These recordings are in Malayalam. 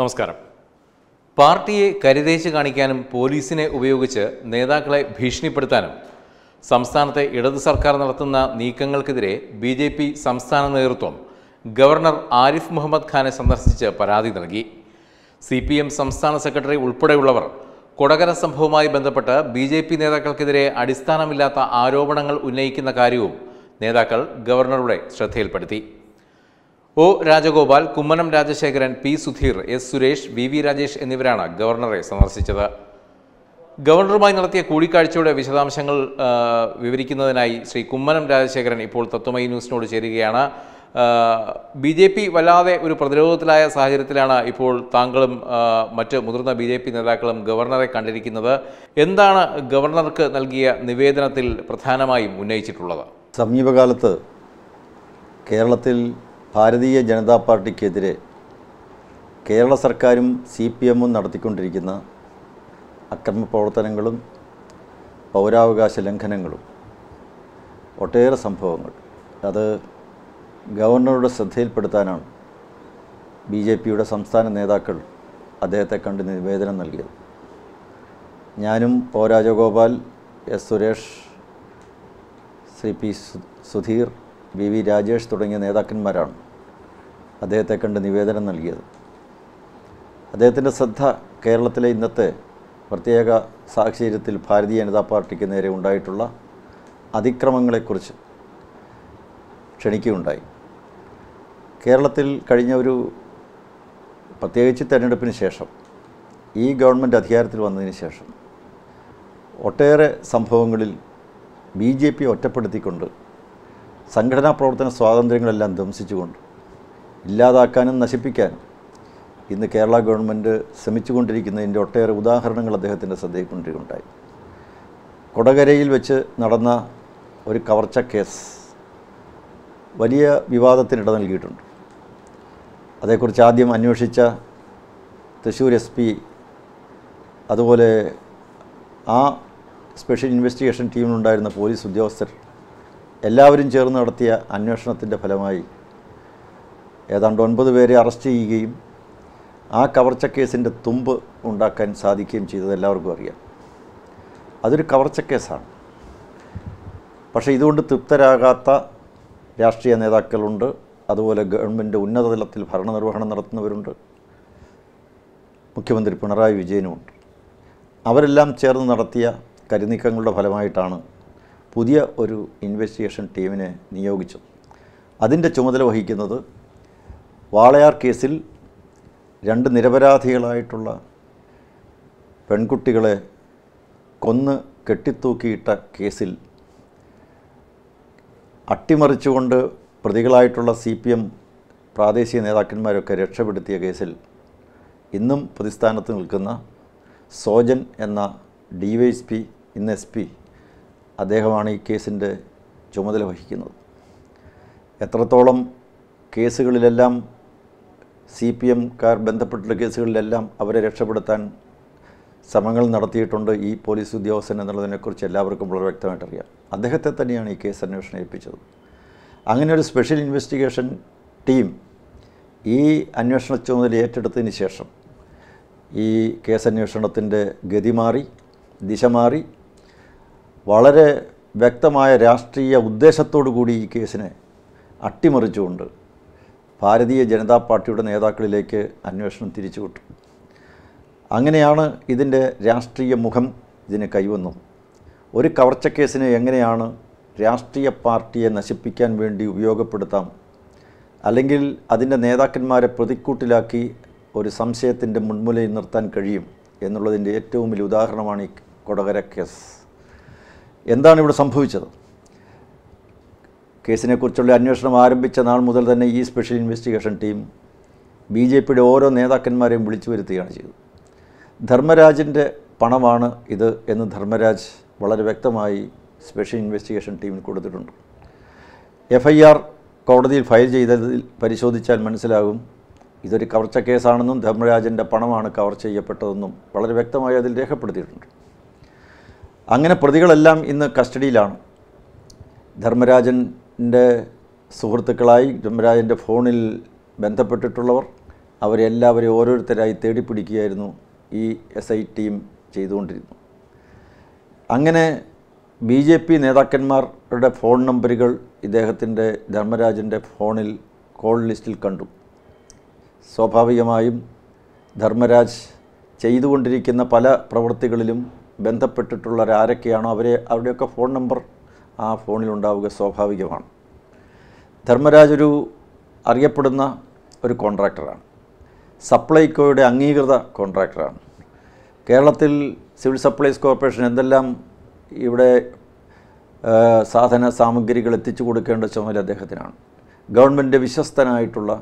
നമസ്കാരം പാർട്ടിയെ കരുതേച്ച് കാണിക്കാനും പോലീസിനെ ഉപയോഗിച്ച് നേതാക്കളെ ഭീഷണിപ്പെടുത്താനും സംസ്ഥാനത്തെ ഇടത് സർക്കാർ നടത്തുന്ന നീക്കങ്ങൾക്കെതിരെ ബി ജെ പി സംസ്ഥാന നേതൃത്വം ഗവർണർ ആരിഫ് മുഹമ്മദ് ഖാനെ സന്ദർശിച്ച് പരാതി നൽകി സി പി എം സംസ്ഥാന സെക്രട്ടറി ഉൾപ്പെടെയുള്ളവർ കൊടകര സംഭവവുമായി ബന്ധപ്പെട്ട് ബി ജെ പി നേതാക്കൾക്കെതിരെ അടിസ്ഥാനമില്ലാത്ത ആരോപണങ്ങൾ ഉന്നയിക്കുന്ന കാര്യവും നേതാക്കൾ ഗവർണറുടെ ശ്രദ്ധയിൽപ്പെടുത്തി O Rajagopal Kummanam Rajasekharan P Sudheer S Suresh V V Rajesh എന്നിവരാണ് ഗവർണറെ സന്ദർശിച്ചത് ഗവർണറുമായി നടത്തിയ കൂടിക്കാഴ്ചയുടെ വിശദാംശങ്ങൾ വിവരിക്കുന്നതിനായി ശ്രീ കുമ്മനം രാജശേഖരൻ ഇപ്പോൾ തത്വമൈ ന്യൂസിനോട് ചേരുകയാണ് ബി ജെ പി വല്ലാതെ ഒരു പ്രതിരോധത്തിലായ സാഹചര്യത്തിലാണ് ഇപ്പോൾ താങ്കളും മറ്റ് മുതിർന്ന ബി ജെ പി നേതാക്കളും ഗവർണറെ കണ്ടിരിക്കുന്നത് എന്താണ് ഗവർണർക്ക് നൽകിയ നിവേദനത്തിൽ പ്രധാനമായും ഉന്നയിച്ചിട്ടുള്ളത് സമീപകാലത്ത് കേരളത്തിൽ ഭാരതീയ ജനതാ പാർട്ടിക്കെതിരെ കേരള സർക്കാരും സി പി എമ്മും നടത്തിക്കൊണ്ടിരിക്കുന്ന അക്രമ പ്രവർത്തനങ്ങളും പൗരാവകാശ ലംഘനങ്ങളും ഒട്ടേറെ സംഭവങ്ങൾ അത് ഗവർണറുടെ ശ്രദ്ധയിൽപ്പെടുത്താനാണ് ബി ജെ പിയുടെ സംസ്ഥാന നേതാക്കൾ അദ്ദേഹത്തെ കണ്ട് നിവേദനം നൽകിയത് ഞാനും O Rajagopal S Suresh Shri P Sudheer V V Rajesh തുടങ്ങിയ നേതാക്കന്മാരാണ് അദ്ദേഹത്തെ കണ്ട് നിവേദനം നൽകിയത് അദ്ദേഹത്തിൻ്റെ ശ്രദ്ധ കേരളത്തിലെ ഇന്നത്തെ പ്രത്യേക സാഹചര്യത്തിൽ ഭാരതീയ ജനതാ പാർട്ടിക്ക് നേരെ ഉണ്ടായിട്ടുള്ള അതിക്രമങ്ങളെക്കുറിച്ച് ക്ഷണിക്കുകയുണ്ടായി കേരളത്തിൽ കഴിഞ്ഞ ഒരു പ്രത്യേകിച്ച് തെരഞ്ഞെടുപ്പിന് ശേഷം ഈ ഗവൺമെൻറ് അധികാരത്തിൽ വന്നതിന് ശേഷം ഒട്ടേറെ സംഭവങ്ങളിൽ ബി ജെ പി ഒറ്റപ്പെടുത്തിക്കൊണ്ട് സംഘടനാ പ്രവർത്തന സ്വാതന്ത്ര്യങ്ങളെല്ലാം ധംസിച്ചുകൊണ്ട് ഇല്ലാതാക്കാനും നശിപ്പിക്കാനും ഇന്ന് കേരള ഗവൺമെൻറ് ശ്രമിച്ചുകൊണ്ടിരിക്കുന്നതിൻ്റെ ഒട്ടേറെ ഉദാഹരണങ്ങൾ അദ്ദേഹത്തിൻ്റെ ശ്രദ്ധയിൽക്കൊണ്ടിരിക്കുന്നുണ്ടായി കൊടകരയിൽ വെച്ച് നടന്ന ഒരു കവർച്ച കേസ് വലിയ വിവാദത്തിനിട നൽകിയിട്ടുണ്ട് അതേക്കുറിച്ച് ആദ്യം അന്വേഷിച്ച തൃശ്ശൂർ എസ് പി അതുപോലെ ആ സ്പെഷ്യൽ ഇൻവെസ്റ്റിഗേഷൻ ടീമിലുണ്ടായിരുന്ന പോലീസ് ഉദ്യോഗസ്ഥർ എല്ലാവരും ചേർന്ന് നടത്തിയ അന്വേഷണത്തിൻ്റെ ഫലമായി ഏതാണ്ട് ഒൻപത് പേരെ അറസ്റ്റ് ചെയ്യുകയും ആ കവർച്ചക്കേസിൻ്റെ തുമ്പ് ഉണ്ടാക്കാൻ സാധിക്കുകയും ചെയ്തത് എല്ലാവർക്കും അറിയാം അതൊരു കവർച്ചക്കേസാണ് പക്ഷേ ഇതുകൊണ്ട് തൃപ്തരാകാത്ത രാഷ്ട്രീയ നേതാക്കളുണ്ട് അതുപോലെ ഗവൺമെൻറ് ഉന്നതതലത്തിൽ ഭരണനിർവഹണം നടത്തുന്നവരുണ്ട് മുഖ്യമന്ത്രി പിണറായി വിജയനുമുണ്ട് അവരെല്ലാം ചേർന്ന് നടത്തിയ കരുനീക്കങ്ങളുടെ ഫലമായിട്ടാണ് പുതിയ ഒരു ഇൻവെസ്റ്റിഗേഷൻ ടീമിനെ നിയോഗിച്ചു അതിൻ്റെ ചുമതല വഹിക്കുന്നത് വാളയാർ കേസിൽ രണ്ട് നിരപരാധികളായിട്ടുള്ള പെൺകുട്ടികളെ കൊന്ന് കെട്ടിത്തൂക്കിയിട്ട കേസിൽ അട്ടിമറിച്ചുകൊണ്ട് പ്രതികളായിട്ടുള്ള സി പി എം പ്രാദേശിക നേതാക്കന്മാരൊക്കെ രക്ഷപ്പെടുത്തിയ കേസിൽ ഇന്നും പ്രതിസ്ഥാനത്ത് നിൽക്കുന്ന സോജൻ എന്ന ഡി വൈ എസ് പി ഇന്ന് എസ് പി അദ്ദേഹമാണ് ഈ കേസിൻ്റെ ചുമതല വഹിക്കുന്നത് എത്രത്തോളം കേസുകളിലെല്ലാം സി പി എംകാർ ബന്ധപ്പെട്ടുള്ള കേസുകളിലെല്ലാം അവരെ രക്ഷപ്പെടുത്താൻ ശ്രമങ്ങൾ നടത്തിയിട്ടുണ്ട് ഈ പോലീസ് ഉദ്യോഗസ്ഥൻ എന്നുള്ളതിനെക്കുറിച്ച് എല്ലാവർക്കും വളരെ വ്യക്തമായിട്ട് അറിയാം അദ്ദേഹത്തെ തന്നെയാണ് ഈ കേസ് അന്വേഷണം ഏൽപ്പിച്ചത് അങ്ങനെ ഒരു സ്പെഷ്യൽ ഇൻവെസ്റ്റിഗേഷൻ ടീം ഈ അന്വേഷണ ചുമതല ഏറ്റെടുത്തതിന് ശേഷം ഈ കേസന്വേഷണത്തിൻ്റെ ഗതി മാറി ദിശ മാറി വളരെ വ്യക്തമായ രാഷ്ട്രീയ ഉദ്ദേശത്തോടു കൂടി ഈ കേസിനെ അട്ടിമറിച്ചുകൊണ്ട് ഭാരതീയ ജനതാ പാർട്ടിയുടെ നേതാക്കളിലേക്ക് അന്വേഷണം തിരിച്ചുവിട്ടു അങ്ങനെയാണ് ഇതിൻ്റെ രാഷ്ട്രീയ മുഖം ഇതിന് കൈവന്നത് ഒരു കവർച്ചക്കേസിനെ എങ്ങനെയാണ് രാഷ്ട്രീയ പാർട്ടിയെ നശിപ്പിക്കാൻ വേണ്ടി ഉപയോഗപ്പെടുത്താം അല്ലെങ്കിൽ അതിൻ്റെ നേതാക്കന്മാരെ പ്രതിക്കൂട്ടിലാക്കി ഒരു സംശയത്തിൻ്റെ മുൻമുലയിൽ നിർത്താൻ കഴിയും എന്നുള്ളതിൻ്റെ ഏറ്റവും വലിയ ഉദാഹരണമാണ് ഈ കൊടകര കേസ് എന്താണ് ഇവിടെ സംഭവിച്ചത് കേസിനെക്കുറിച്ചുള്ള അന്വേഷണം ആരംഭിച്ച നാൾ മുതൽ തന്നെ ഈ special investigation team B J പിയുടെ ഓരോ നേതാക്കന്മാരെയും വിളിച്ചു വരുത്തുകയാണ് ചെയ്തത് ധർമ്മരാജിൻ്റെ പണമാണ് ഇത് എന്ന് ധർമ്മരാജ് വളരെ വ്യക്തമായി സ്പെഷ്യൽ ഇൻവെസ്റ്റിഗേഷൻ ടീമിന് കൊടുത്തിട്ടുണ്ട് എഫ് ഐ ആർ കോടതിയിൽ ഫയൽ ചെയ്തതിൽ പരിശോധിച്ചാൽ മനസ്സിലാകും ഇതൊരു കവർച്ച കേസാണെന്നും ധർമ്മരാജൻ്റെ പണമാണ് കവർ ചെയ്യപ്പെട്ടതെന്നും വളരെ വ്യക്തമായി അതിൽ രേഖപ്പെടുത്തിയിട്ടുണ്ട് അങ്ങനെ പ്രതികളെല്ലാം ഇന്ന് കസ്റ്റഡിയിലാണ് ധർമ്മരാജൻ്റെ സുഹൃത്തുക്കളായി ധർമ്മരാജൻ്റെ ഫോണിൽ ബന്ധപ്പെട്ടിട്ടുള്ളവർ അവരെല്ലാവരെയും ഓരോരുത്തരായി തേടിപ്പിടിക്കുകയായിരുന്നു ഈ എസ് ഐ ടീം ചെയ്തുകൊണ്ടിരുന്നു അങ്ങനെ ബി ജെ പി നേതാക്കന്മാരുടെ ഫോൺ നമ്പറുകൾ ഇദ്ദേഹത്തിൻ്റെ ധർമ്മരാജൻ്റെ ഫോണിൽ കോൾ ലിസ്റ്റിൽ കണ്ടു സ്വാഭാവികമായും ധർമ്മരാജ് ചെയ്തുകൊണ്ടിരിക്കുന്ന പല പ്രവൃത്തികളിലും ബന്ധപ്പെട്ടിട്ടുള്ളവർ ആരൊക്കെയാണോ അവരെ അവരുടെയൊക്കെ ഫോൺ നമ്പർ ആ ഫോണിലുണ്ടാവുക സ്വാഭാവികമാണ് ധർമ്മരാജ് ഒരു അറിയപ്പെടുന്ന ഒരു കോൺട്രാക്ടറാണ് സപ്ലൈകോയുടെ അംഗീകൃത കോൺട്രാക്ടറാണ് കേരളത്തിൽ സിവിൽ സപ്ലൈസ് കോർപ്പറേഷൻ എന്തെല്ലാം ഇവിടെ സാധന സാമഗ്രികൾ എത്തിച്ചു കൊടുക്കേണ്ട ചുമതല അദ്ദേഹത്തിനാണ് ഗവൺമെൻറ് വിശ്വസ്തനായിട്ടുള്ള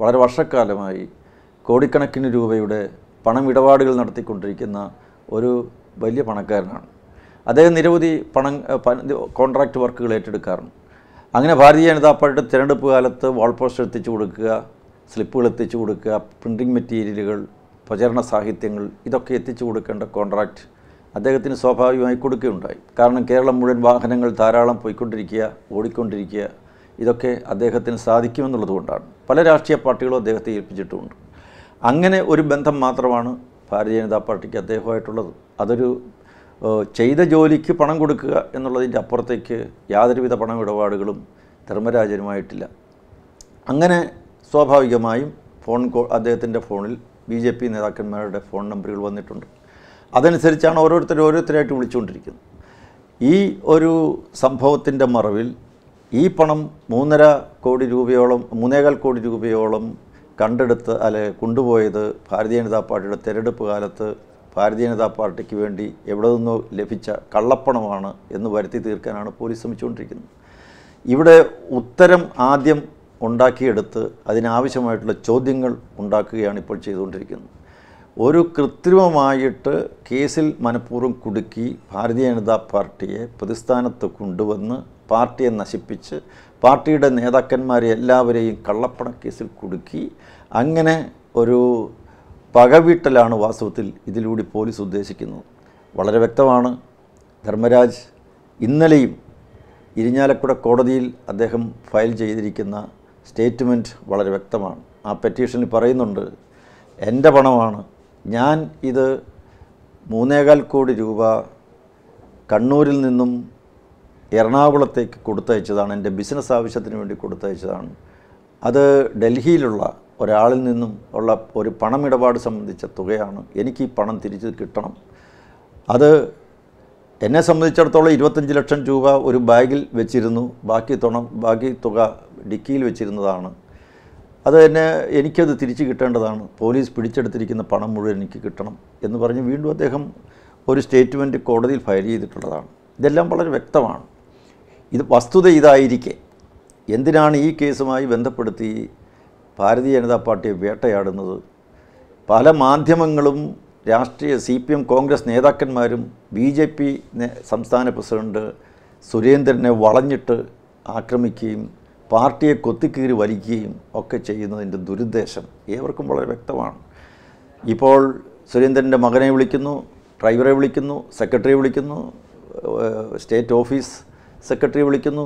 വളരെ വർഷക്കാലമായി കോടിക്കണക്കിന് രൂപയുടെ പണം ഇടപാടുകൾ നടത്തിക്കൊണ്ടിരിക്കുന്ന ഒരു വലിയ പണക്കാരനാണ് അദ്ദേഹം നിരവധി പണം കോൺട്രാക്റ്റ് വർക്കുകൾ ഏറ്റെടുക്കാറുണ്ട് അങ്ങനെ ഭാരതീയ ജനതാ പാർട്ടിയുടെ തിരഞ്ഞെടുപ്പ് കാലത്ത് വാൾ പോസ്റ്റർ എത്തിച്ചു കൊടുക്കുക സ്ലിപ്പുകൾ എത്തിച്ചു കൊടുക്കുക പ്രിൻറ്റിംഗ് മെറ്റീരിയലുകൾ പ്രചരണ സാഹിത്യങ്ങൾ ഇതൊക്കെ എത്തിച്ചു കൊടുക്കേണ്ട കോൺട്രാക്റ്റ് അദ്ദേഹത്തിന് സ്വാഭാവികമായി കൊടുക്കുകയുണ്ടായി കാരണം കേരളം മുഴുവൻ വാഹനങ്ങൾ ധാരാളം പോയിക്കൊണ്ടിരിക്കുക ഓടിക്കൊണ്ടിരിക്കുക ഇതൊക്കെ അദ്ദേഹത്തിന് സാധിക്കുമെന്നുള്ളതുകൊണ്ടാണ് പല രാഷ്ട്രീയ പാർട്ടികളും അദ്ദേഹത്തെ ഏൽപ്പിച്ചിട്ടുമുണ്ട് അങ്ങനെ ഒരു ബന്ധം മാത്രമാണ് ഭാരതീയ ജനതാ പാർട്ടിക്ക് അദ്ദേഹമായിട്ടുള്ളത് അതൊരു ചെയ്ത ജോലിക്ക് പണം കൊടുക്കുക എന്നുള്ളതിൻ്റെ അപ്പുറത്തേക്ക് യാതൊരുവിധ പണം ഇടപാടുകളും ധർമ്മരാജനുമായിട്ടില്ല അങ്ങനെ സ്വാഭാവികമായും ഫോൺ കോൾ അദ്ദേഹത്തിൻ്റെ ഫോണിൽ ബി ജെ പി നേതാക്കന്മാരുടെ ഫോൺ നമ്പറുകൾ വന്നിട്ടുണ്ട് അതനുസരിച്ചാണ് ഓരോരുത്തർ ഓരോരുത്തരായിട്ട് വിളിച്ചുകൊണ്ടിരിക്കുന്നത് ഈ ഒരു സംഭവത്തിൻ്റെ മറവിൽ ഈ പണം മൂന്നര കോടി രൂപയോളം മൂന്നേകാൽ കോടി രൂപയോളം കണ്ടെടുത്ത് അല്ലെ കൊണ്ടുപോയത് ഭാരതീയ ജനതാ പാർട്ടിയുടെ തെരഞ്ഞെടുപ്പ് കാലത്ത് ഭാരതീയ ജനതാ പാർട്ടിക്ക് വേണ്ടി എവിടെ നിന്നോ ലഭിച്ച കള്ളപ്പണമാണ് എന്ന് വരുത്തി തീർക്കാനാണ് പോലീസ് ശ്രമിച്ചുകൊണ്ടിരിക്കുന്നത് ഇവിടെ ഉത്തരം ആദ്യം ഉണ്ടാക്കിയെടുത്ത് അതിനാവശ്യമായിട്ടുള്ള ചോദ്യങ്ങൾ ഉണ്ടാക്കുകയാണ് ഇപ്പോൾ ചെയ്തുകൊണ്ടിരിക്കുന്നത് ഒരു കൃത്രിമമായിട്ട് കേസിൽ മനഃപൂർവ്വം കുടുക്കി ഭാരതീയ ജനതാ പാർട്ടിയെ പ്രതിസ്ഥാനത്ത് കൊണ്ടുവന്ന് പാർട്ടിയെ നശിപ്പിച്ച് പാർട്ടിയുടെ നേതാക്കന്മാരെ എല്ലാവരെയും കള്ളപ്പണക്കേസിൽ കുടുക്കി അങ്ങനെ ഒരു പകവീട്ടലാണ് വാസ്തവത്തിൽ ഇതിലൂടെ പോലീസ് ഉദ്ദേശിക്കുന്നത് വളരെ വ്യക്തമാണ് ധർമ്മരാജ് ഇന്നലെയും ഇരിഞ്ഞാലക്കുട കോടതിയിൽ അദ്ദേഹം ഫയൽ ചെയ്തിരിക്കുന്ന സ്റ്റേറ്റ്മെൻറ്റ് വളരെ വ്യക്തമാണ് ആ പെറ്റീഷനിൽ പറയുന്നുണ്ട് എൻ്റെ പണമാണ് ഞാൻ ഇത് മൂന്നേകാൽ കോടി രൂപ കണ്ണൂരിൽ നിന്നും എറണാകുളത്തേക്ക് കൊടുത്തയച്ചതാണ് എൻ്റെ ബിസിനസ് ആവശ്യത്തിന് വേണ്ടി കൊടുത്തയച്ചതാണ് അത് ഡൽഹിയിലുള്ള ഒരാളിൽ നിന്നും ഉള്ള ഒരു പണമിടപാട് സംബന്ധിച്ച തുകയാണ് എനിക്ക് ഈ പണം തിരിച്ചു കിട്ടണം അത് എന്നെ സംബന്ധിച്ചിടത്തോളം ഇരുപത്തഞ്ച് ലക്ഷം രൂപ ഒരു ബാഗിൽ വെച്ചിരുന്നു ബാക്കി തുണ ബാക്കി തുക ഡിക്കിയിൽ വെച്ചിരുന്നതാണ് അത് എന്നെ എനിക്കത് തിരിച്ചു കിട്ടേണ്ടതാണ് പോലീസ് പിടിച്ചെടുത്തിരിക്കുന്ന പണം മുഴുവൻ എനിക്ക് കിട്ടണം എന്ന് പറഞ്ഞ് വീണ്ടും അദ്ദേഹം ഒരു സ്റ്റേറ്റ്മെൻറ്റ് കോടതിയിൽ ഫയൽ ചെയ്തിട്ടുള്ളതാണ് ഇതെല്ലാം വളരെ വ്യക്തമാണ് ഇത് വസ്തുത ഇതായിരിക്കെ എന്തിനാണ് ഈ കേസുമായി ബന്ധപ്പെടുത്തി ഭാരതീയ ജനതാ പാർട്ടിയെ വേട്ടയാടുന്നത് പല മാധ്യമങ്ങളും രാഷ്ട്രീയ സി പി എം കോൺഗ്രസ് നേതാക്കന്മാരും ബി ജെ പി സംസ്ഥാന പ്രസിഡന്റ് സുരേന്ദ്രനെ വളഞ്ഞിട്ട് ആക്രമിക്കുകയും പാർട്ടിയെ കൊത്തിക്കീറി വലിക്കുകയും ഒക്കെ ചെയ്യുന്നതിൻ്റെ ദുരുദ്ദേശം ഏവർക്കും വളരെ വ്യക്തമാണ് ഇപ്പോൾ സുരേന്ദ്രൻ്റെ മകനെ വിളിക്കുന്നു ഡ്രൈവറെ വിളിക്കുന്നു സെക്രട്ടറിയെ വിളിക്കുന്നു സ്റ്റേറ്റ് ഓഫീസ് സെക്രട്ടറി വിളിക്കുന്നു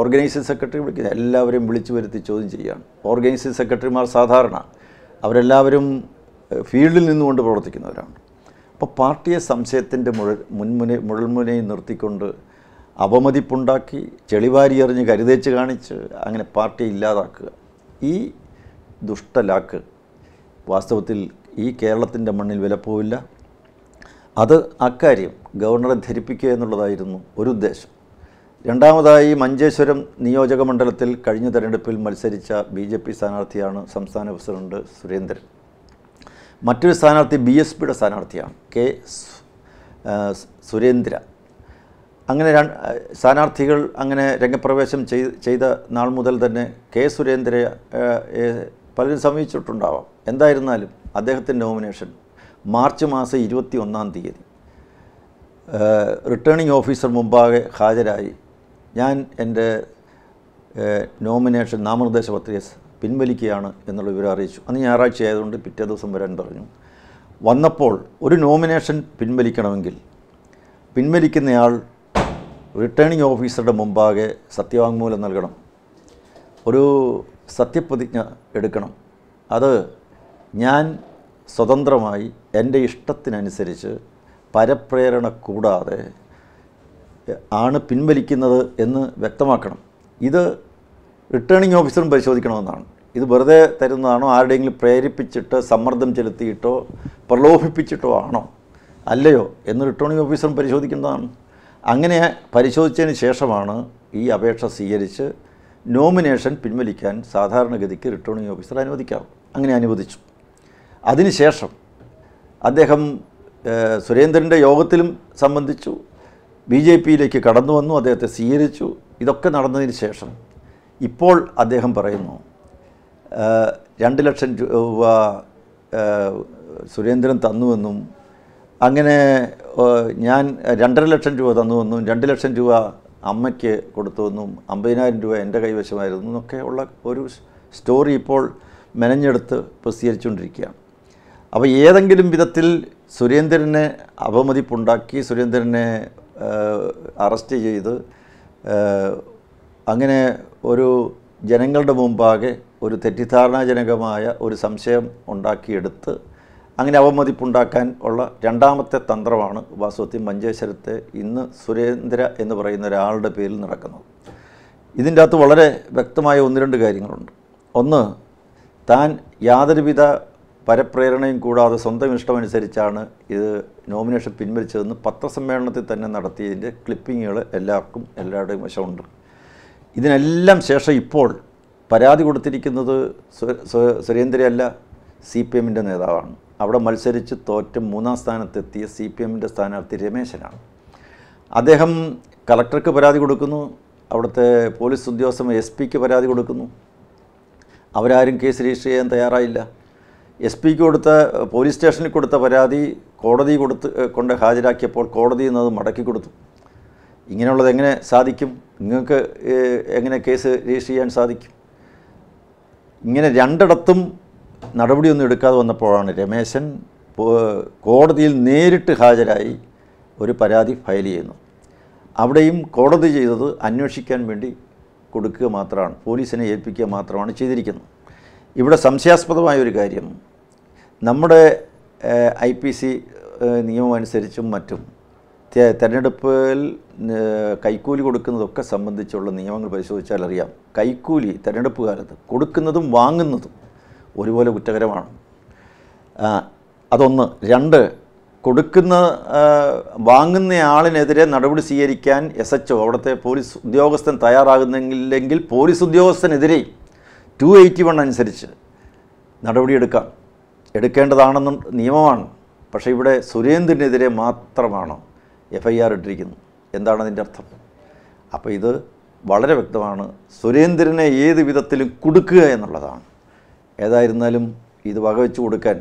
ഓർഗനൈസിംഗ് സെക്രട്ടറി വിളിക്കുന്നു എല്ലാവരെയും വിളിച്ചു വരുത്തി ചോദ്യം ചെയ്യുകയാണ് ഓർഗനൈസിംഗ് സെക്രട്ടറിമാർ സാധാരണ അവരെല്ലാവരും ഫീൽഡിൽ നിന്നുകൊണ്ട് പ്രവർത്തിക്കുന്നവരാണ് അപ്പോൾ പാർട്ടിയെ സംശയത്തിൻ്റെ മുഴ മുൻമുനെ മുഴൽമുനയിൽ നിർത്തിക്കൊണ്ട് അപമതിപ്പുണ്ടാക്കി ചെളിവാരി എറിഞ്ഞ് കരുതേച്ച് കാണിച്ച് അങ്ങനെ പാർട്ടിയെ ഇല്ലാതാക്കുക ഈ ദുഷ്ടലാക്ക് വാസ്തവത്തിൽ ഈ കേരളത്തിൻ്റെ മണ്ണിൽ വിലപ്പോവില്ല അത് അക്കാര്യം ഗവർണറെ ധരിപ്പിക്കുക എന്നുള്ളതായിരുന്നു ഒരു ഉദ്ദേശം രണ്ടാമതായി മഞ്ചേശ്വരം നിയോജക മണ്ഡലത്തിൽ കഴിഞ്ഞ തെരഞ്ഞെടുപ്പിൽ മത്സരിച്ച ബി ജെ പി സ്ഥാനാർത്ഥിയാണ് സംസ്ഥാന പ്രസിഡന്റ് സുരേന്ദ്രൻ മറ്റൊരു സ്ഥാനാർത്ഥി ബി എസ് പിയുടെ സ്ഥാനാർത്ഥിയാണ് കെ സുരേന്ദ്ര അങ്ങനെ സ്ഥാനാർത്ഥികൾ അങ്ങനെ രംഗപ്രവേശം ചെയ്ത നാൾ മുതൽ തന്നെ കെ സുരേന്ദ്രയെ പലരും സമീപിച്ചിട്ടുണ്ടാവാം എന്തായിരുന്നാലും അദ്ദേഹത്തിൻ്റെ നോമിനേഷൻ മാർച്ച് മാസം ഇരുപത്തി ഒന്നാം തീയതി റിട്ടേണിംഗ് ഓഫീസർ മുമ്പാകെ ഹാജരായി ഞാൻ എൻ്റെ നോമിനേഷൻ നാമനിർദ്ദേശ പത്രിക പിൻവലിക്കുകയാണ് എന്നുള്ള വിവരം അറിയിച്ചു അന്ന് ഞായറാഴ്ച ആയതുകൊണ്ട് പിറ്റേ ദിവസം വരാൻ പറഞ്ഞു വന്നപ്പോൾ ഒരു നോമിനേഷൻ പിൻവലിക്കണമെങ്കിൽ പിൻവലിക്കുന്നയാൾ റിട്ടേണിംഗ് ഓഫീസറുടെ മുമ്പാകെ സത്യവാങ്മൂലം നൽകണം ഒരു സത്യപ്രതിജ്ഞ എടുക്കണം അത് ഞാൻ സ്വതന്ത്രമായി എൻ്റെ ഇഷ്ടത്തിനനുസരിച്ച് പരപ്രേരണ കൂടാതെ ആണ് പിൻവലിക്കുന്നത് എന്ന് വ്യക്തമാക്കണം ഇത് റിട്ടേണിംഗ് ഓഫീസറും പരിശോധിക്കണമെന്നാണ് ഇത് വെറുതെ തരുന്നതാണോ ആരുടെയെങ്കിലും പ്രേരിപ്പിച്ചിട്ട് സമ്മർദ്ദം ചെലുത്തിയിട്ടോ പ്രലോഭിപ്പിച്ചിട്ടോ ആണോ അല്ലയോ എന്ന് റിട്ടേണിംഗ് ഓഫീസറും പരിശോധിക്കുന്നതാണ് അങ്ങനെ പരിശോധിച്ചതിന് ശേഷമാണ് ഈ അപേക്ഷ സ്വീകരിച്ച് നോമിനേഷൻ പിൻവലിക്കാൻ സാധാരണഗതിക്ക് റിട്ടേണിംഗ് ഓഫീസർ അനുവദിക്കാറ് അങ്ങനെ അനുവദിച്ചു അതിനുശേഷം അദ്ദേഹം സുരേന്ദ്രൻ്റെ യോഗത്തിലും സംബന്ധിച്ചു ബി ജെ പിയിലേക്ക് കടന്നു വന്നു അദ്ദേഹത്തെ സ്വീകരിച്ചു ഇതൊക്കെ നടന്നതിന് ശേഷം ഇപ്പോൾ അദ്ദേഹം പറയുന്നു രണ്ട് ലക്ഷം രൂപ സുരേന്ദ്രൻ തന്നുവെന്നും അങ്ങനെ ഞാൻ രണ്ടര ലക്ഷം രൂപ തന്നുവെന്നും രണ്ട് ലക്ഷം രൂപ അമ്മയ്ക്ക് കൊടുത്തുവെന്നും അമ്പതിനായിരം രൂപ എൻ്റെ കൈവശമായിരുന്നു എന്നൊക്കെ ഉള്ള ഒരു സ്റ്റോറി ഇപ്പോൾ മെനഞ്ഞെടുത്ത് പ്രസിദ്ധീകരിച്ചുകൊണ്ടിരിക്കുകയാണ് അപ്പോൾ ഏതെങ്കിലും വിധത്തിൽ സുരേന്ദ്രനെ അപമതിപ്പുണ്ടാക്കി സുരേന്ദ്രനെ അറസ്റ്റ് ചെയ്ത് അങ്ങനെ ഒരു ജനങ്ങളുടെ മുമ്പാകെ ഒരു തെറ്റിദ്ധാരണാജനകമായ ഒരു സംശയം ഉണ്ടാക്കിയെടുത്ത് അങ്ങനെ അവമതിപ്പുണ്ടാക്കാൻ ഉള്ള രണ്ടാമത്തെ തന്ത്രമാണ് വാസ്തവത്തിൽ മഞ്ചേശ്വരത്തെ ഇന്ന് സുരേന്ദ്ര എന്ന് പറയുന്ന ഒരാളുടെ പേരിൽ നടക്കുന്നത് ഇതിൻ്റെ അകത്ത് വളരെ വ്യക്തമായ ഒന്ന് രണ്ട് കാര്യങ്ങളുണ്ട് ഒന്ന് താൻ യാതൊരുവിധ പരപ്രേരണയും കൂടാതെ സ്വന്തം ഇഷ്ടമനുസരിച്ചാണ് ഇത് നോമിനേഷൻ പിൻവലിച്ചതെന്ന് പത്രസമ്മേളനത്തിൽ തന്നെ നടത്തിയതിൻ്റെ ക്ലിപ്പിങ്ങുകൾ എല്ലാവർക്കും എല്ലാവരുടെയും വശമുണ്ട് ഇതിനെല്ലാം ശേഷം ഇപ്പോൾ പരാതി കൊടുത്തിരിക്കുന്നത് സുരേന്ദ്രയല്ല സി പി എമ്മിൻ്റെ നേതാവാണ് അവിടെ മത്സരിച്ച് തോറ്റ് മൂന്നാം സ്ഥാനത്തെത്തിയ സി പി എമ്മിൻ്റെ സ്ഥാനാർത്ഥി രമേശനാണ് അദ്ദേഹം കളക്ടർക്ക് പരാതി കൊടുക്കുന്നു അവിടുത്തെ പോലീസ് ഉദ്യോഗസ്ഥൻ എസ് പിക്ക് പരാതി കൊടുക്കുന്നു അവരാരും കേസ് രജിസ്റ്റർ ചെയ്യാൻ തയ്യാറായില്ല എസ് പിക്ക് കൊടുത്ത പോലീസ് സ്റ്റേഷനിൽ കൊടുത്ത പരാതി കോടതി കൊടുത്ത് കൊണ്ട് ഹാജരാക്കിയപ്പോൾ കോടതി എന്നത് മടക്കി കൊടുത്തു ഇങ്ങനെയുള്ളത് എങ്ങനെ സാധിക്കും നിങ്ങൾക്ക് എങ്ങനെ കേസ് രജിസ്റ്റർ ചെയ്യാൻ സാധിക്കും ഇങ്ങനെ രണ്ടിടത്തും നടപടിയൊന്നും എടുക്കാതെ വന്നപ്പോഴാണ് രമേശൻ കോടതിയിൽ നേരിട്ട് ഹാജരായി ഒരു പരാതി ഫയൽ ചെയ്യുന്നു അവിടെയും കോടതി ചെയ്തത് അന്വേഷിക്കാൻ വേണ്ടി കൊടുക്കുക മാത്രമാണ് പോലീസിനെ ഏൽപ്പിക്കുക മാത്രമാണ് ചെയ്തിരിക്കുന്നത് ഇവിടെ സംശയാസ്പദമായ ഒരു കാര്യം നമ്മുടെ ഐ പി സി നിയമമനുസരിച്ചും മറ്റും തെരഞ്ഞെടുപ്പിൽ കൈക്കൂലി കൊടുക്കുന്നതൊക്കെ സംബന്ധിച്ചുള്ള നിയമങ്ങൾ പരിശോധിച്ചാൽ അറിയാം കൈക്കൂലി തെരഞ്ഞെടുപ്പ് കാലത്ത് കൊടുക്കുന്നതും വാങ്ങുന്നതും ഒരുപോലെ കുറ്റകരമാണ് അതൊന്ന് രണ്ട് കൊടുക്കുന്ന വാങ്ങുന്നയാളിനെതിരെ നടപടി സ്വീകരിക്കാൻ എസ് എച്ച് അവിടുത്തെ പോലീസ് ഉദ്യോഗസ്ഥൻ തയ്യാറാകുന്നില്ലെങ്കിൽ പോലീസ് ഉദ്യോഗസ്ഥനെതിരെയും ടു എയ്റ്റി വൺ അനുസരിച്ച് നടപടിയെടുക്കാം എടുക്കേണ്ടതാണെന്നും നിയമമാണ് പക്ഷേ ഇവിടെ സുരേന്ദ്രനെതിരെ മാത്രമാണ് എഫ് ഐ ആർ ഇട്ടിരിക്കുന്നത് എന്താണ് അതിൻ്റെ അർത്ഥം അപ്പോൾ ഇത് വളരെ വ്യക്തമാണ് സുരേന്ദ്രനെ ഏത് വിധത്തിലും കുടുക്കുക എന്നുള്ളതാണ് ഏതായിരുന്നാലും ഇത് വകവെച്ച് കൊടുക്കാൻ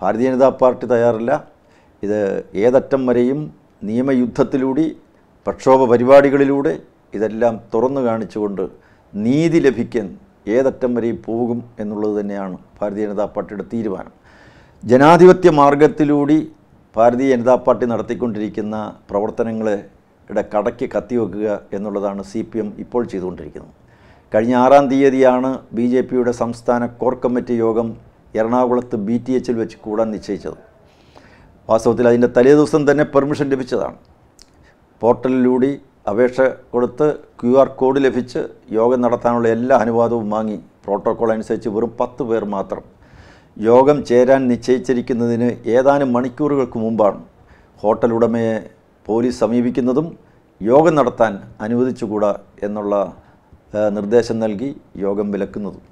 ഭാരതീയ ജനതാ പാർട്ടി തയ്യാറില്ല ഇത് ഏതറ്റം വരെയും നിയമയുദ്ധത്തിലൂടെ പ്രക്ഷോഭ പരിപാടികളിലൂടെ ഇതെല്ലാം തുറന്നു കാണിച്ചുകൊണ്ട് നീതി ലഭിക്കാൻ ഏതറ്റം വരെ പോകും എന്നുള്ളത് തന്നെയാണ് ഭാരതീയ ജനതാ പാർട്ടിയുടെ തീരുമാനം ജനാധിപത്യ മാർഗത്തിലൂടെ ഭാരതീയ ജനതാ പാർട്ടി നടത്തിക്കൊണ്ടിരിക്കുന്ന പ്രവർത്തനങ്ങളുടെ കടയ്ക്ക് കത്തിവെക്കുക എന്നുള്ളതാണ് സി പി എം ഇപ്പോൾ ചെയ്തുകൊണ്ടിരിക്കുന്നത് കഴിഞ്ഞ ആറാം തീയതിയാണ് ബി ജെ പിയുടെ സംസ്ഥാന കോർ കമ്മിറ്റി യോഗം എറണാകുളത്ത് ബി ടി എച്ചിൽ വെച്ച് കൂടാൻ നിശ്ചയിച്ചത് വാസ്തവത്തിൽ അതിൻ്റെ തലേദിവസം തന്നെ പെർമിഷൻ ലഭിച്ചതാണ് പോർട്ടലിലൂടെ അപേക്ഷ കൊടുത്ത് ക്യു ആർ കോഡ് ലഭിച്ച് യോഗം നടത്താനുള്ള എല്ലാ അനുവാദവും വാങ്ങി പ്രോട്ടോക്കോൾ അനുസരിച്ച് വെറും പത്ത് പേർ മാത്രം യോഗം ചേരാൻ നിശ്ചയിച്ചിരിക്കുന്നതിന് ഏതാനും മണിക്കൂറുകൾക്ക് മുമ്പാണ് ഹോട്ടൽ ഉടമയെ പോലീസ് സമീപിക്കുന്നതും യോഗം നടത്താൻ അനുവദിച്ചുകൂടാ എന്നുള്ള നിർദ്ദേശം നൽകി യോഗം വിലക്കുന്നതും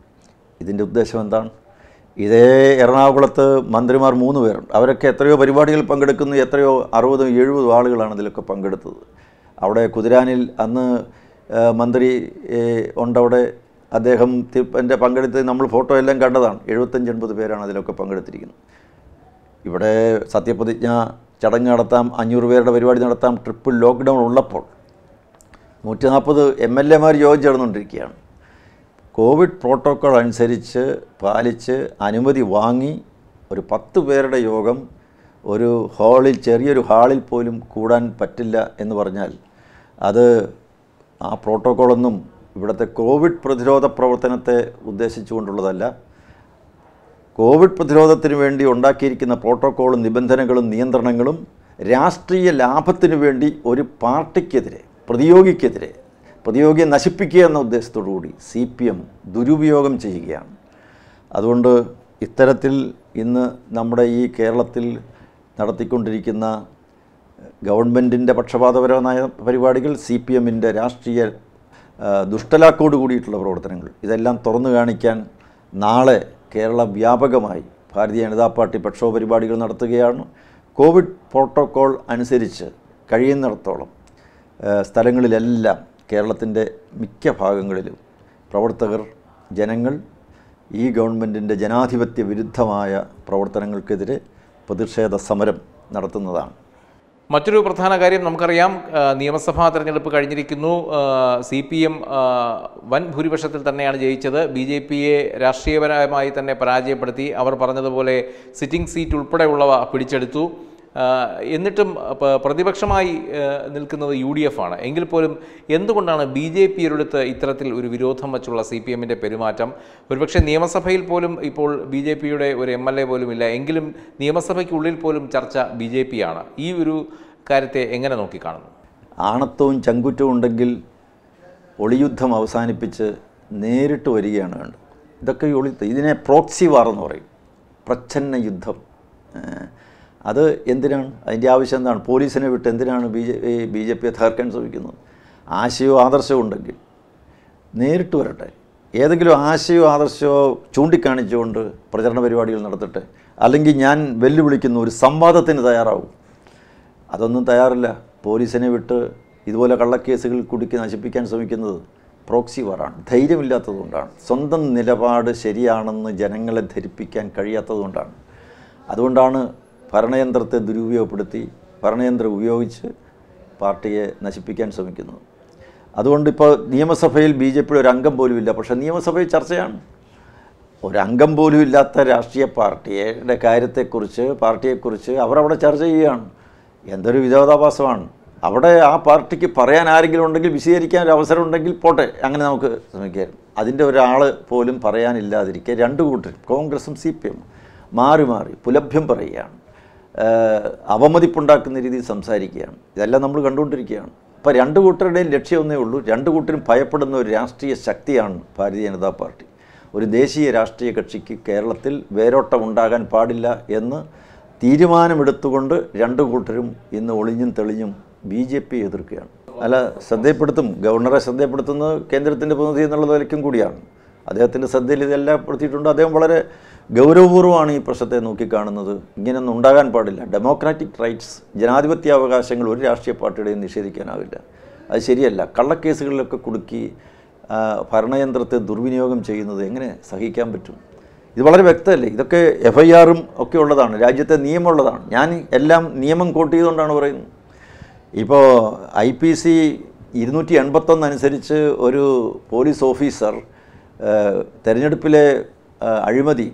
ഇതിൻ്റെ ഉദ്ദേശം എന്താണ് ഇതേ എറണാകുളത്ത് മന്ത്രിമാർ മൂന്ന് പേരുണ്ട് അവരൊക്കെ എത്രയോ പരിപാടികൾ പങ്കെടുക്കുന്നു എത്രയോ അറുപതും എഴുപതും ആളുകളാണ് ഇതിലൊക്കെ പങ്കെടുത്തത് അവിടെ കുതിരാനിൽ അന്ന് മന്ത്രി ഉണ്ടവിടെ അദ്ദേഹം എൻ്റെ പങ്കെടുത്ത് നമ്മൾ ഫോട്ടോ എല്ലാം കണ്ടതാണ് എഴുപത്തഞ്ച് എൺപത് പേരാണ് അതിലൊക്കെ പങ്കെടുത്തിരിക്കുന്നത് ഇവിടെ സത്യപ്രതിജ്ഞ ചടങ്ങ് നടത്താം അഞ്ഞൂറ് പേരുടെ പരിപാടി നടത്താം ട്രിപ്പിൾ ലോക്ക്ഡൗൺ ഉള്ളപ്പോൾ നൂറ്റി നാൽപ്പത് എം എൽ എമാർ യോഗം ചേർന്നുകൊണ്ടിരിക്കുകയാണ് കോവിഡ് പ്രോട്ടോക്കോൾ അനുസരിച്ച് പാലിച്ച് അനുമതി വാങ്ങി ഒരു പത്ത് പേരുടെ യോഗം ഒരു ഹാളിൽ ചെറിയൊരു ഹാളിൽ പോലും കൂടാൻ പറ്റില്ല എന്ന് പറഞ്ഞാൽ അത് ആ പ്രോട്ടോക്കോളൊന്നും ഇവിടുത്തെ കോവിഡ് പ്രതിരോധ പ്രവർത്തനത്തെ ഉദ്ദേശിച്ചുകൊണ്ടുള്ളതല്ല കോവിഡ് പ്രതിരോധത്തിന് വേണ്ടി ഉണ്ടാക്കിയിരിക്കുന്ന പ്രോട്ടോക്കോളും നിബന്ധനകളും നിയന്ത്രണങ്ങളും രാഷ്ട്രീയ ലാഭത്തിനു വേണ്ടി ഒരു പാർട്ടിക്കെതിരെ പ്രതിയോഗിക്കെതിരെ പ്രതിയോഗിയെ നശിപ്പിക്കുക എന്ന ഉദ്ദേശത്തോടു കൂടി സി പി എം ദുരുപയോഗം ചെയ്യുകയാണ് അതുകൊണ്ട് ഇത്തരത്തിൽ ഇന്ന് നമ്മുടെ ഈ കേരളത്തിൽ നടത്തിക്കൊണ്ടിരിക്കുന്ന ഗവൺമെൻറ്റിൻ്റെ പക്ഷപാതപരമായ പരിപാടികൾ സി പി എമ്മിൻ്റെ രാഷ്ട്രീയ ദുഷ്ടലാക്കോട് കൂടിയിട്ടുള്ള പ്രവർത്തനങ്ങൾ ഇതെല്ലാം തുറന്നു കാണിക്കാൻ നാളെ കേരള വ്യാപകമായി ഭാരതീയ ജനതാ പാർട്ടി പ്രക്ഷോഭ പരിപാടികൾ നടത്തുകയാണ് കോവിഡ് പ്രോട്ടോക്കോൾ അനുസരിച്ച് കഴിയുന്നിടത്തോളം സ്ഥലങ്ങളിലെല്ലാം കേരളത്തിൻ്റെ മിക്ക ഭാഗങ്ങളിലും പ്രവർത്തകർ ജനങ്ങൾ ഈ ഗവൺമെൻറ്റിൻ്റെ ജനാധിപത്യ വിരുദ്ധമായ പ്രവർത്തനങ്ങൾക്കെതിരെ പ്രതിഷേധ സമരം നടത്തുന്നതാണ് മറ്റൊരു പ്രധാന കാര്യം നമുക്കറിയാം നിയമസഭാ തെരഞ്ഞെടുപ്പ് കഴിഞ്ഞിരിക്കുന്നു സി പി എം വൻ ഭൂരിപക്ഷത്തിൽ തന്നെയാണ് ജയിച്ചത് ബി ജെ പിയെ രാഷ്ട്രീയപരമായി തന്നെ പരാജയപ്പെടുത്തി അവർ പറഞ്ഞതുപോലെ സിറ്റിംഗ് സീറ്റ് ഉൾപ്പെടെയുള്ളവ പിടിച്ചെടുത്തു എന്നിട്ടും പ്രതിപക്ഷമായി നിൽക്കുന്നത് യു ഡി എഫ് ആണ് എങ്കിൽ പോലും എന്തുകൊണ്ടാണ് ബി ജെ പിയുടെ ഇത്തരത്തിൽ ഒരു വിരോധം വച്ചുള്ള സി പി എമ്മിൻ്റെ പെരുമാറ്റം ഒരുപക്ഷെ നിയമസഭയിൽ പോലും ഇപ്പോൾ ബി ജെ പിയുടെ ഒരു എം എൽ എ പോലും ഇല്ല എങ്കിലും നിയമസഭയ്ക്കുള്ളിൽ പോലും ചർച്ച ബി ജെ പി ആണ് ഈ ഒരു കാര്യത്തെ എങ്ങനെ നോക്കിക്കാണുന്നു ആണത്വവും ചങ്കുറ്റവും ഉണ്ടെങ്കിൽ ഒളിയുദ്ധം അവസാനിപ്പിച്ച് നേരിട്ട് വരികയാണ് വേണ്ടത് ഇതൊക്കെ ഒളി ഇതിനെ പ്രോക്സി വാർ എന്ന് പറയും പ്രച്ഛന്ന യുദ്ധം അത് എന്തിനാണ് അതിൻ്റെ ആവശ്യം എന്താണ് പോലീസിനെ വിട്ട് എന്തിനാണ് ബി ജെ ബി ജെ പിയെ തകർക്കാൻ ശ്രമിക്കുന്നത് ആശയവും ആദർശവും ഉണ്ടെങ്കിൽ നേരിട്ട് വരട്ടെ ഏതെങ്കിലും ആശയോ ആദർശമോ ചൂണ്ടിക്കാണിച്ചുകൊണ്ട് പ്രചരണ പരിപാടികൾ നടത്തട്ടെ അല്ലെങ്കിൽ ഞാൻ വെല്ലുവിളിക്കുന്ന ഒരു സംവാദത്തിന് തയ്യാറാവും അതൊന്നും തയ്യാറില്ല പോലീസിനെ വിട്ട് ഇതുപോലെ കള്ളക്കേസുകൾ കുടുക്കി നശിപ്പിക്കാൻ ശ്രമിക്കുന്നത് പ്രോക്സി വാറാണ് ധൈര്യമില്ലാത്തതുകൊണ്ടാണ് സ്വന്തം നിലപാട് ശരിയാണെന്ന് ജനങ്ങളെ ധരിപ്പിക്കാൻ കഴിയാത്തതുകൊണ്ടാണ് അതുകൊണ്ടാണ് ഭരണയന്ത്രത്തെ ദുരുപയോഗപ്പെടുത്തി ഭരണയന്ത്രം ഉപയോഗിച്ച് പാർട്ടിയെ നശിപ്പിക്കാൻ ശ്രമിക്കുന്നു അതുകൊണ്ട് ഇപ്പോൾ നിയമസഭയിൽ ബി ജെ പിയുടെ പോലും പോലുമില്ല പക്ഷേ നിയമസഭയിൽ ചർച്ചയാണ് ഒരംഗം പോലും ഇല്ലാത്ത രാഷ്ട്രീയ പാർട്ടിയുടെ കാര്യത്തെക്കുറിച്ച് പാർട്ടിയെക്കുറിച്ച് അവരവിടെ ചർച്ച ചെയ്യുകയാണ് എന്തൊരു വിരോധാഭാസമാണ് അവിടെ ആ പാർട്ടിക്ക് പറയാൻ ആരെങ്കിലും ഉണ്ടെങ്കിൽ വിശദീകരിക്കാൻ ഒരു അവസരം ഉണ്ടെങ്കിൽ പോട്ടെ അങ്ങനെ നമുക്ക് ശ്രമിക്കാം അതിൻ്റെ ഒരാൾ പോലും പറയാനില്ലാതിരിക്കുക രണ്ട് കൂട്ടരും കോൺഗ്രസും സി പി എം മാറി മാറി പുലഭ്യം പറയുകയാണ് അവമതിപ്പുണ്ടാക്കുന്ന രീതിയിൽ സംസാരിക്കുകയാണ് ഇതെല്ലാം നമ്മൾ കണ്ടുകൊണ്ടിരിക്കുകയാണ് അപ്പോൾ രണ്ട് കൂട്ടരുടെയും ലക്ഷ്യമൊന്നേ ഉള്ളൂ രണ്ട് കൂട്ടരും ഭയപ്പെടുന്ന ഒരു രാഷ്ട്രീയ ശക്തിയാണ് ഭാരതീയ ജനതാ പാർട്ടി ഒരു ദേശീയ രാഷ്ട്രീയ കക്ഷിക്ക് കേരളത്തിൽ വേരോട്ടം ഉണ്ടാകാൻ പാടില്ല എന്ന് തീരുമാനമെടുത്തുകൊണ്ട് രണ്ട് കൂട്ടരും ഇന്ന് ഒളിഞ്ഞും തെളിഞ്ഞും ബി ജെ പി എതിർക്കുകയാണ് അല്ല ശ്രദ്ധയപ്പെടുത്തും ഗവർണറെ ശ്രദ്ധയപ്പെടുത്തുന്നത് കേന്ദ്രത്തിൻ്റെ പ്രതിനിധി എന്നുള്ള നിലയ്ക്കും കൂടിയാണ് അദ്ദേഹത്തിൻ്റെ ശ്രദ്ധയിൽ ഇതെല്ലാം പെടുത്തിയിട്ടുണ്ട് അദ്ദേഹം വളരെ ഗൗരവപൂർവ്വമാണ് ഈ പ്രശ്നത്തെ നോക്കിക്കാണുന്നത് ഇങ്ങനെയൊന്നും ഉണ്ടാകാൻ പാടില്ല ഡെമോക്രാറ്റിക് റൈറ്റ്സ് ജനാധിപത്യ അവകാശങ്ങൾ ഒരു രാഷ്ട്രീയ പാർട്ടിയുടെയും നിഷേധിക്കാനാവില്ല അത് ശരിയല്ല കള്ളക്കേസുകളിലൊക്കെ കുടുക്കി ഭരണയന്ത്രത്തെ ദുർവിനിയോഗം ചെയ്യുന്നത് എങ്ങനെ സഹിക്കാൻ പറ്റും ഇത് വളരെ വ്യക്തമല്ലേ ഇതൊക്കെ എഫ് ഐ ആറും ഒക്കെ ഉള്ളതാണ് രാജ്യത്തെ നിയമമുള്ളതാണ് ഞാൻ എല്ലാം നിയമം കോട്ട് ചെയ്തുകൊണ്ടാണ് പറയുന്നത് ഇപ്പോൾ ഐ പി സി ഇരുന്നൂറ്റി എൺപത്തൊന്ന് അനുസരിച്ച് ഒരു പോലീസ് ഓഫീസർ തെരഞ്ഞെടുപ്പിലെ അഴിമതി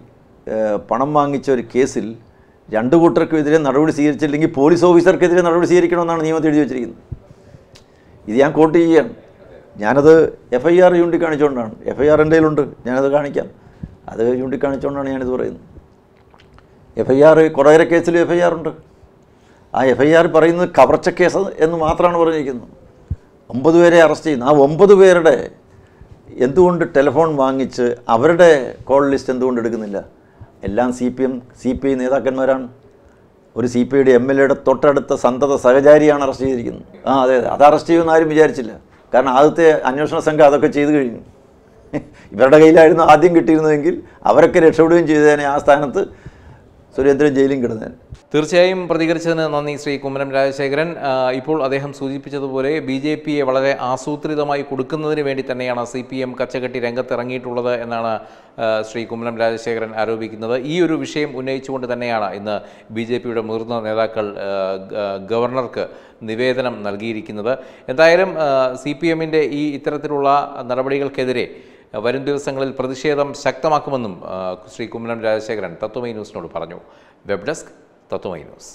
പണം വാങ്ങിച്ച ഒരു കേസിൽ രണ്ട് കൂട്ടർക്കെതിരെ നടപടി സ്വീകരിച്ചില്ലെങ്കിൽ പോലീസ് ഓഫീസർക്കെതിരെ നടപടി സ്വീകരിക്കണമെന്നാണ് നിയമത്തിൽ എഴുതി വെച്ചിരിക്കുന്നത് ഇത് ഞാൻ കോട്ട് ചെയ്യാണ് ഞാനത് എഫ് ഐ ആർ ചൂണ്ടിക്കാണിച്ചുകൊണ്ടാണ് എഫ് ഐ ആർ എൻ്റെ കയ്യിലുണ്ട് ഞാനത് കാണിക്കാം അത് ചൂണ്ടിക്കാണിച്ചുകൊണ്ടാണ് ഞാനിത് പറയുന്നത് എഫ് ഐ ആർ കുറേയേറെ കേസിൽ എഫ് ഐ ആർ ഉണ്ട് ആ എഫ് ഐ ആർ പറയുന്നത് കവർച്ച കേസ് എന്ന് മാത്രമാണ് പറഞ്ഞിരിക്കുന്നത് ഒമ്പത് പേരെ അറസ്റ്റ് ചെയ്യുന്നു ആ ഒമ്പത് പേരുടെ എന്തുകൊണ്ട് ടെലിഫോൺ വാങ്ങിച്ച് അവരുടെ കോൾ ലിസ്റ്റ് എന്തുകൊണ്ട് എടുക്കുന്നില്ല എല്ലാം C P M C P I നേതാക്കന്മാരാണ് ഒരു സി പി ഐയുടെ എം എൽ എയുടെ തൊട്ടടുത്ത സന്തത സഹചാരിയാണ് അറസ്റ്റ് ചെയ്തിരിക്കുന്നത് ആ അതെ അത് അറസ്റ്റ് ചെയ്യുമെന്ന് ആരും വിചാരിച്ചില്ല കാരണം ആദ്യത്തെ അന്വേഷണ സംഘം അതൊക്കെ ചെയ്തു കഴിഞ്ഞു ഇവരുടെ കയ്യിലായിരുന്നു ആദ്യം കിട്ടിയിരുന്നതെങ്കിൽ അവരൊക്കെ രക്ഷപ്പെടുകയും ചെയ്തതിനെ ആ സ്ഥാനത്ത് സുരേന്ദ്രൻ ജയിലും കിടന്നേ തീർച്ചയായും പ്രതികരിച്ചതിന് നന്ദി ശ്രീ കുമ്മനം രാജശേഖരൻ ഇപ്പോൾ അദ്ദേഹം സൂചിപ്പിച്ചതുപോലെ ബി ജെ പിയെ വളരെ ആസൂത്രിതമായി കൊടുക്കുന്നതിന് വേണ്ടി തന്നെയാണ് സി പി എം കച്ചകെട്ടി രംഗത്തിറങ്ങിയിട്ടുള്ളത് എന്നാണ് ശ്രീ കുമ്മനം രാജശേഖരൻ ആരോപിക്കുന്നത് ഈ ഒരു വിഷയം ഉന്നയിച്ചുകൊണ്ട് തന്നെയാണ് ഇന്ന് ബി ജെ പിയുടെ മുതിർന്ന നേതാക്കൾ ഗവർണർക്ക് നിവേദനം നൽകിയിരിക്കുന്നത് എന്തായാലും സി പി എമ്മിൻ്റെ ഈ ഇത്തരത്തിലുള്ള നടപടികൾക്കെതിരെ വരും ദിവസങ്ങളിൽ പ്രതിഷേധം ശക്തമാക്കുമെന്നും ശ്രീ കുമ്മനം രാജശേഖരൻ തത്വമൈ ന്യൂസിനോട് പറഞ്ഞു വെബ് ഡെസ്ക് തത്വമൈ ന്യൂസ്